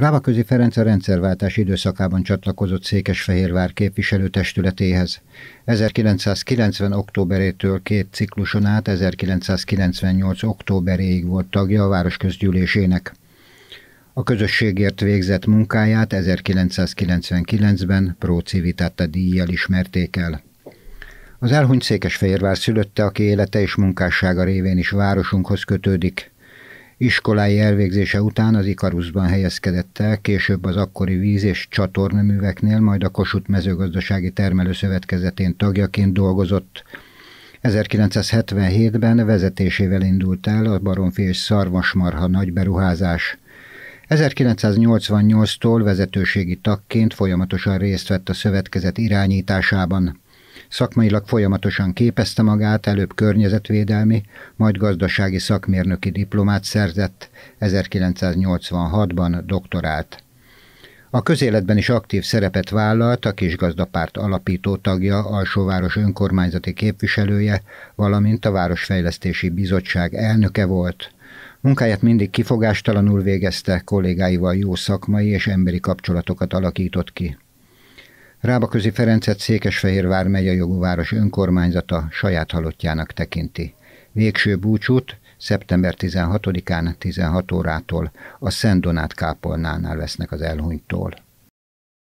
Rábaközi Ferenc a rendszerváltás időszakában csatlakozott Székesfehérvár képviselőtestületéhez. 1990. októberétől két cikluson át 1998. októberéig volt tagja a városközgyűlésének. A közösségért végzett munkáját 1999-ben Pro Civitata díjjal ismerték el. Az elhunyt Székesfehérvár szülötte, aki élete és munkássága révén is városunkhoz kötődik. Iskolái elvégzése után az Ikaruszban helyezkedett el, később az akkori víz- és csatornaműveknél, majd a Kossuth mezőgazdasági termelőszövetkezetén tagjaként dolgozott. 1977-ben vezetésével indult el a baromfi és szarvasmarha nagy beruházás. 1988-tól vezetőségi tagként folyamatosan részt vett a szövetkezet irányításában. Szakmailag folyamatosan képezte magát, előbb környezetvédelmi, majd gazdasági szakmérnöki diplomát szerzett, 1986-ban doktorált. A közéletben is aktív szerepet vállalt, a Kisgazdapárt alapító tagja, alsóváros önkormányzati képviselője, valamint a Városfejlesztési Bizottság elnöke volt. Munkáját mindig kifogástalanul végezte, kollégáival jó szakmai és emberi kapcsolatokat alakított ki. Rábaközi Ferencet Székesfehérvár megye jogúváros önkormányzata saját halottjának tekinti. Végső búcsút szeptember 16-án 16 órától a Szent Donát kápolnánál vesznek az elhunytól.